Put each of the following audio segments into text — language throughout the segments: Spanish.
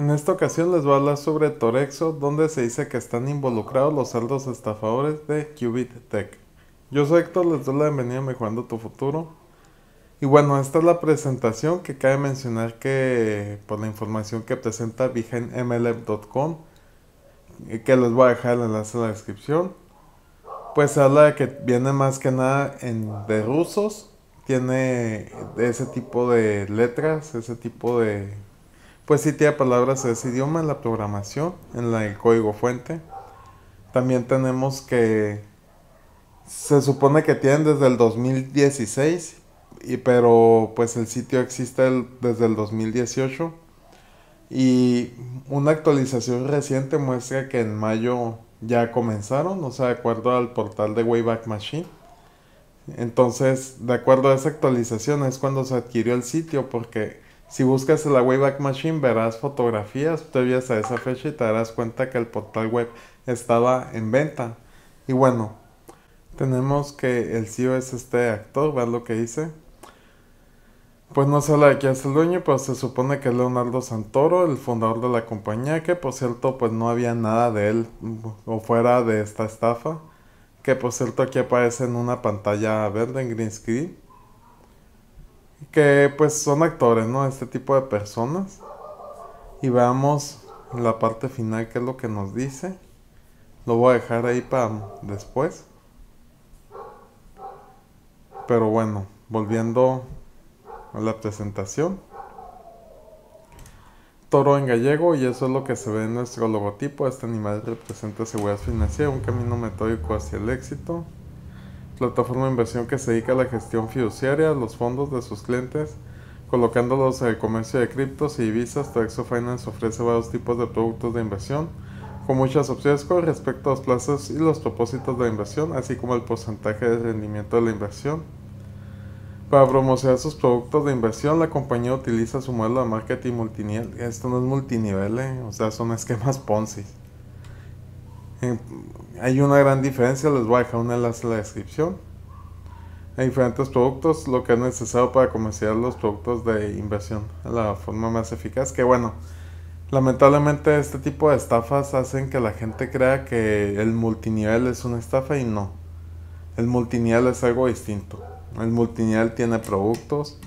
En esta ocasión les voy a hablar sobre Torexo, donde se dice que están involucrados los saldos estafadores de Qubit Tech. Yo soy Héctor, les doy la bienvenida a Mejorando Tu Futuro. Y bueno, esta es la presentación que cabe mencionar que por pues, la información que presenta VigenMLF.com que les voy a dejar el enlace en la descripción. Pues habla de que viene más que nada en, de rusos, tiene ese tipo de letras, ese tipo de pues sí tiene palabras es idioma en la programación, en la, el código fuente. También tenemos que se supone que tienen desde el 2016, y, pero pues el sitio existe el, desde el 2018. Y una actualización reciente muestra que en mayo ya comenzaron, o sea, de acuerdo al portal de Wayback Machine. Entonces, de acuerdo a esa actualización es cuando se adquirió el sitio porque si buscas la Wayback Machine verás fotografías previas a esa fecha y te darás cuenta que el portal web estaba en venta. Y bueno, tenemos que el CEO es este actor, ¿Ver lo que dice? Pues no se habla de quién es el dueño, pero se supone que es Leonardo Santoro, el fundador de la compañía, que por cierto pues no había nada de él mm, o fuera de esta estafa, que por cierto aquí aparece en una pantalla verde en green screen que pues son actores, ¿no? Este tipo de personas. Y veamos la parte final, que es lo que nos dice. Lo voy a dejar ahí para después. Pero bueno, volviendo a la presentación. Toro en gallego y eso es lo que se ve en nuestro logotipo. Este animal representa seguridad financiera, un camino metódico hacia el éxito plataforma de inversión que se dedica a la gestión fiduciaria, de los fondos de sus clientes, colocándolos en el comercio de criptos y divisas. Taxo Finance ofrece varios tipos de productos de inversión, con muchas opciones con respecto a los plazos y los propósitos de la inversión, así como el porcentaje de rendimiento de la inversión. Para promocionar sus productos de inversión, la compañía utiliza su modelo de marketing multinivel. Esto no es multinivel, ¿eh? o sea, son esquemas Ponzi hay una gran diferencia, les voy a dejar un enlace en la descripción. Hay diferentes productos, lo que es necesario para comerciar los productos de inversión, la forma más eficaz. Que bueno, lamentablemente este tipo de estafas hacen que la gente crea que el multinivel es una estafa y no. El multinivel es algo distinto. El multinivel tiene productos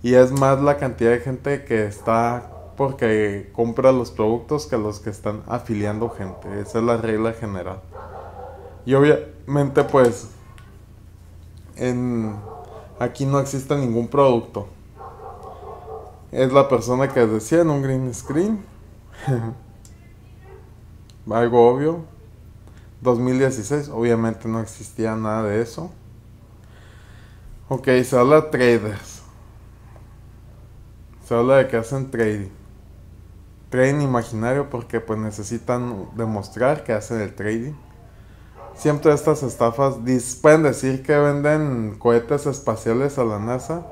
y es más la cantidad de gente que está porque compra los productos que los que están afiliando gente. Esa es la regla general. Y obviamente pues en, aquí no existe ningún producto. Es la persona que decía en un green screen. Algo obvio. 2016, obviamente no existía nada de eso. Ok, se habla de traders. Se habla de que hacen trading. Trading imaginario porque pues necesitan demostrar que hacen el trading siempre estas estafas pueden decir que venden cohetes espaciales a la NASA.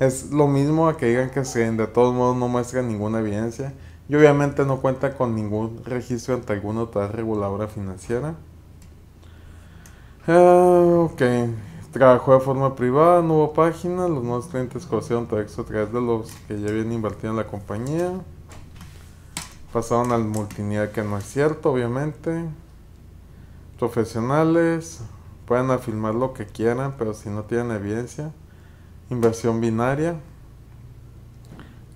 Es lo mismo a que digan que se de todos modos no muestran ninguna evidencia y obviamente no cuenta con ningún registro ante alguna otra reguladora financiera. Ah, ok, trabajó de forma privada, no hubo página, los nuevos clientes conocieron texto a través de los que ya habían invertido en la compañía. Pasaron al multinivel que no es cierto, obviamente profesionales, pueden afirmar lo que quieran, pero si no tienen evidencia, inversión binaria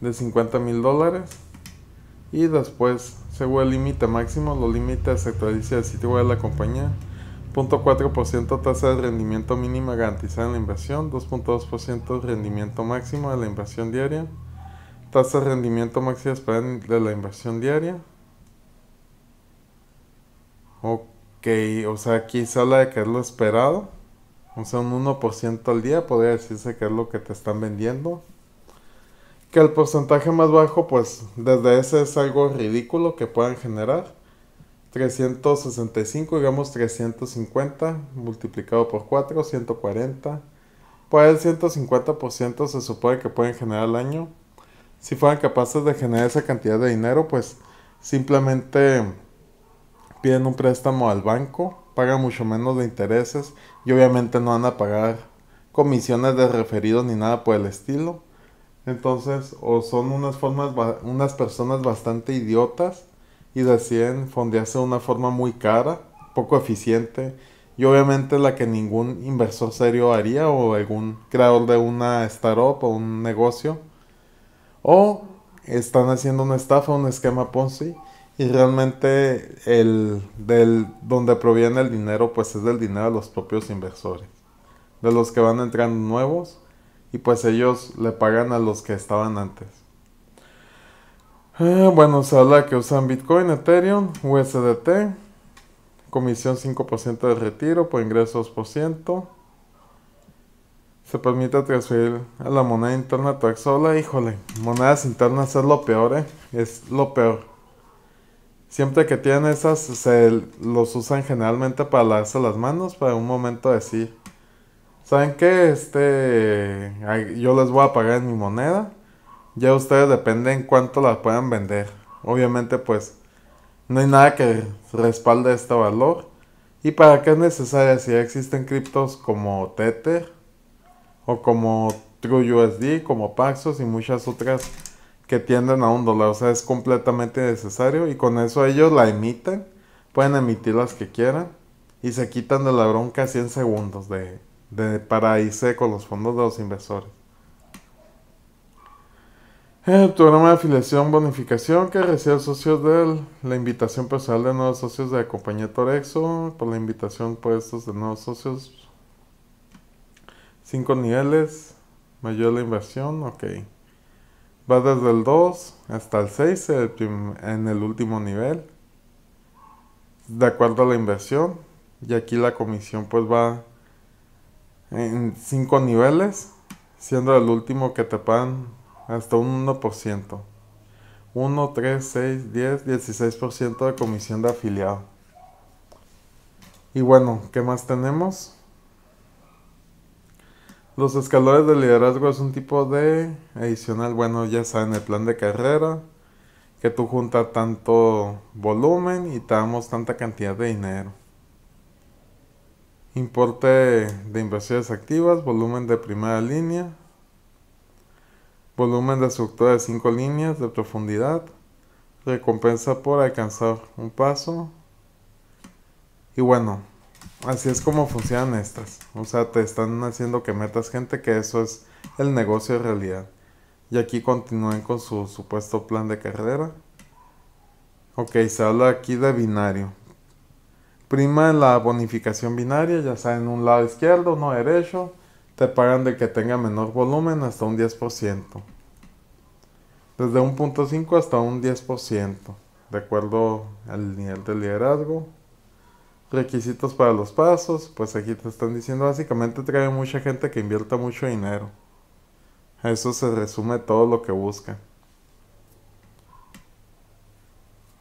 de 50 mil dólares y después según el límite máximo, los límites se actualiza el sitio web de la compañía. 0.4% tasa de rendimiento mínima garantizada en la inversión, 2.2% rendimiento máximo de la inversión diaria, tasa de rendimiento máxima de la inversión diaria. Ok que, o sea, aquí se habla de que es lo esperado. O sea, un 1% al día podría decirse que es lo que te están vendiendo. Que el porcentaje más bajo, pues desde ese es algo ridículo que puedan generar. 365, digamos 350, multiplicado por 4, 140. Pues el 150% se supone que pueden generar al año. Si fueran capaces de generar esa cantidad de dinero, pues simplemente piden un préstamo al banco, pagan mucho menos de intereses y obviamente no van a pagar comisiones de referido ni nada por el estilo. Entonces, o son unas, formas, unas personas bastante idiotas y deciden fondearse de una forma muy cara, poco eficiente y obviamente la que ningún inversor serio haría o algún creador de una startup o un negocio. O están haciendo una estafa, un esquema Ponzi y realmente el del donde proviene el dinero, pues es del dinero de los propios inversores, de los que van entrando nuevos y pues ellos le pagan a los que estaban antes. Eh, bueno, se habla que usan Bitcoin, Ethereum, USDT, comisión 5% de retiro por ingresos por ciento. Se permite transferir a la moneda interna Taxola. Híjole, monedas internas es lo peor, eh. Es lo peor siempre que tienen esas, se los usan generalmente para lavarse las manos, para un momento decir, ¿saben qué? Este, yo les voy a pagar en mi moneda, ya ustedes dependen cuánto las puedan vender. Obviamente pues no hay nada que respalde este valor. ¿Y para qué es necesario si ya existen criptos como Tether o como TrueUSD, como Paxos y muchas otras que tienden a un dólar. O sea, es completamente necesario y con eso ellos la emiten. Pueden emitir las que quieran y se quitan de la bronca 100 segundos de, de con los fondos de los inversores. El eh, programa de afiliación bonificación que recibe socio de la invitación personal de nuevos socios de la compañía Torexo, por la invitación puestos de nuevos socios. 5 niveles, mayor la inversión, ok. Va desde el 2 hasta el 6 eh, en el último nivel. De acuerdo a la inversión. Y aquí la comisión pues va en 5 niveles. Siendo el último que te pagan hasta un 1%. 1, 3, 6, 10, 16% de comisión de afiliado. Y bueno, ¿qué más tenemos? Los escalones de liderazgo es un tipo de adicional, bueno, ya saben, el plan de carrera, que tú juntas tanto volumen y te damos tanta cantidad de dinero. Importe de inversiones activas, volumen de primera línea, volumen de estructura de cinco líneas de profundidad, recompensa por alcanzar un paso. Y bueno, Así es como funcionan estas. O sea, te están haciendo que metas gente que eso es el negocio de realidad. Y aquí continúen con su supuesto plan de carrera. Ok, se habla aquí de binario. Prima en la bonificación binaria, ya sea en un lado izquierdo, no derecho. Te pagan de que tenga menor volumen hasta un 10%. Desde 1.5 hasta un 10%, de acuerdo al nivel de liderazgo. Requisitos para los pasos, pues aquí te están diciendo básicamente trae mucha gente que invierta mucho dinero. A eso se resume todo lo que buscan.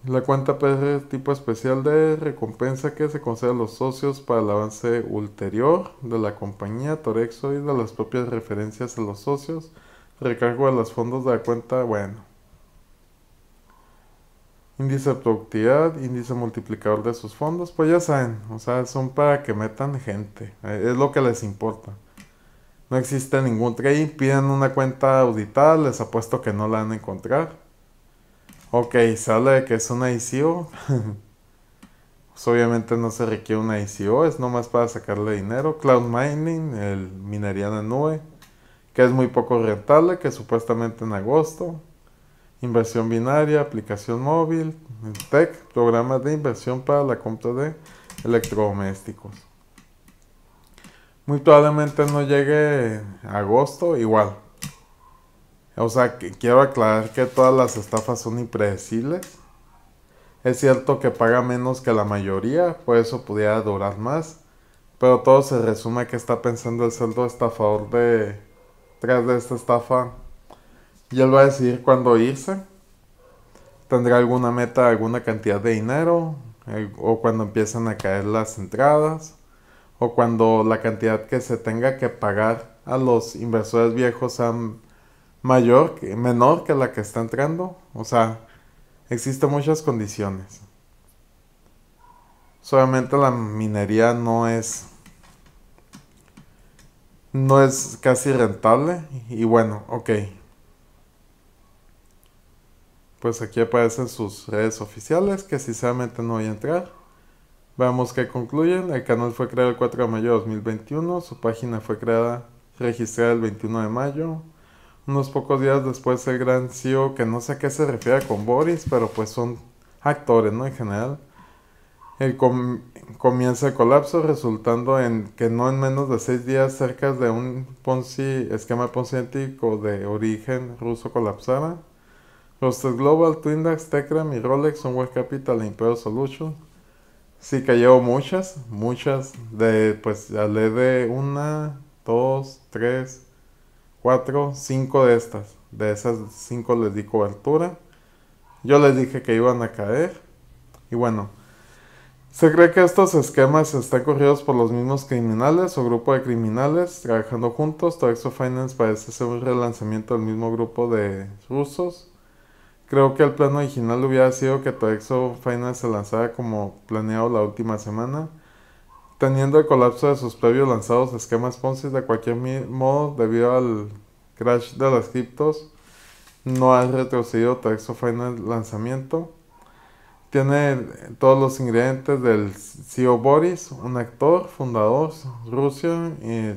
La cuenta PR tipo especial de recompensa que se concede a los socios para el avance ulterior de la compañía Torexo y de las propias referencias a los socios. Recargo de los fondos de la cuenta, bueno índice de productividad, índice multiplicador de sus fondos, pues ya saben, o sea, son para que metan gente, eh, es lo que les importa. No existe ningún trading, piden una cuenta auditada, les apuesto que no la van a encontrar. Ok, sale que es una ICO. Pues obviamente no se requiere una ICO, es nomás para sacarle dinero. Cloud mining, el minería de nube, que es muy poco rentable, que supuestamente en agosto inversión binaria, aplicación móvil, tech, programas de inversión para la compra de electrodomésticos. Muy probablemente no llegue agosto igual. O sea, quiero aclarar que todas las estafas son impredecibles. Es cierto que paga menos que la mayoría, por eso pudiera durar más. Pero todo se resume que está pensando el saldo estafador de tras de esta estafa y él va a decidir cuándo irse. Tendrá alguna meta, alguna cantidad de dinero, eh, o cuando empiezan a caer las entradas, o cuando la cantidad que se tenga que pagar a los inversores viejos sea mayor, menor que la que está entrando. O sea, existen muchas condiciones. Solamente la minería no es no es casi rentable y bueno, ok, pues aquí aparecen sus redes oficiales que sinceramente no voy a entrar. Veamos que concluyen. El canal fue creado el 4 de mayo de 2021. Su página fue creada, registrada el 21 de mayo. Unos pocos días después el gran CEO, que no sé a qué se refiere con Boris, pero pues son actores, ¿no? En general. El comienza el colapso resultando en que no en menos de seis días cerca de un Ponzi, esquema Ponzi de origen ruso colapsaba los Global, Twindax, Tecram y Rolex son Web Capital e Imperial Solution. Sí que llevo muchas, muchas. De, pues le de una, dos, tres, cuatro, cinco de estas. De esas cinco les di cobertura. Yo les dije que iban a caer. Y bueno, se cree que estos esquemas están corridos por los mismos criminales o grupo de criminales trabajando juntos. Toexo Finance parece ser un relanzamiento del mismo grupo de rusos. Creo que el plan original hubiera sido que Taexo Final se lanzara como planeado la última semana, teniendo el colapso de sus previos lanzados esquemas Ponzi de cualquier modo debido al crash de las criptos. No ha retrocedido Taxo Final lanzamiento. Tiene todos los ingredientes del CEO Boris, un actor, fundador, Rusia y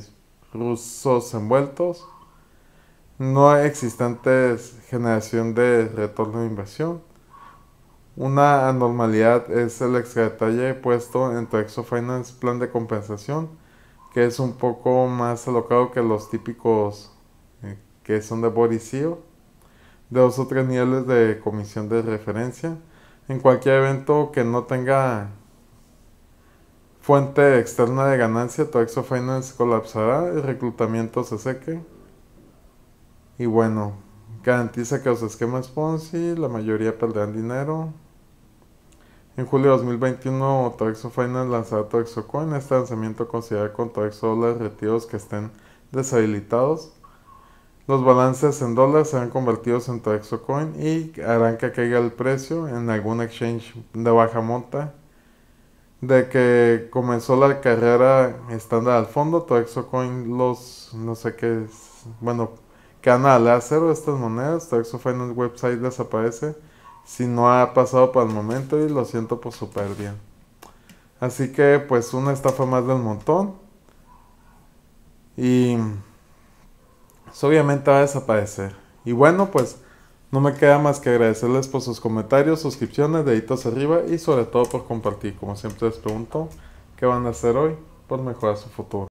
rusos envueltos no existentes generación de retorno de inversión. Una anormalidad es el detalle puesto en tu Finance plan de compensación, que es un poco más alocado que los típicos eh, que son de Borisio, de dos o tres niveles de comisión de referencia. En cualquier evento que no tenga fuente externa de ganancia, tu Exo Finance colapsará, el reclutamiento se seque y bueno, garantiza que los esquemas Ponzi, la mayoría perderán dinero. En julio de 2021, Torexo Final lanzará Torexo Coin. Este lanzamiento considera con Torexo dólares retiros que estén deshabilitados. Los balances en dólares serán convertidos en Torexo Coin y harán que caiga el precio en algún exchange de baja monta. De que comenzó la carrera estándar al fondo, Torexo Coin los, no sé qué es, bueno, Canal a cero estas monedas, Taxo Finance Website desaparece. Si no ha pasado para el momento y lo siento pues súper bien. Así que pues una estafa más del montón. Y pues, obviamente va a desaparecer. Y bueno pues no me queda más que agradecerles por sus comentarios, suscripciones, deditos arriba y sobre todo por compartir. Como siempre les pregunto, ¿qué van a hacer hoy por mejorar su futuro?